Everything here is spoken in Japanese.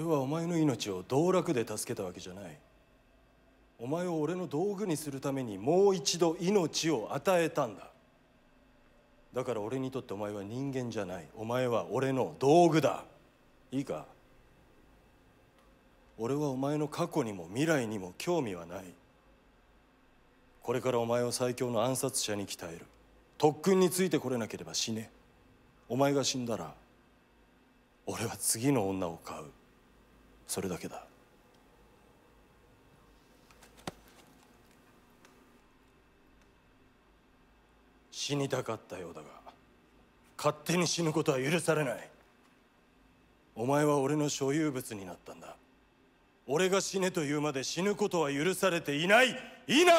俺はお前の命を道楽で助けたわけじゃないお前を俺の道具にするためにもう一度命を与えたんだだから俺にとってお前は人間じゃないお前は俺の道具だいいか俺はお前の過去にも未来にも興味はないこれからお前を最強の暗殺者に鍛える特訓についてこれなければ死ねお前が死んだら俺は次の女を買うそれだけだ死にたかったようだが勝手に死ぬことは許されないお前は俺の所有物になったんだ俺が死ねと言うまで死ぬことは許されていないいいな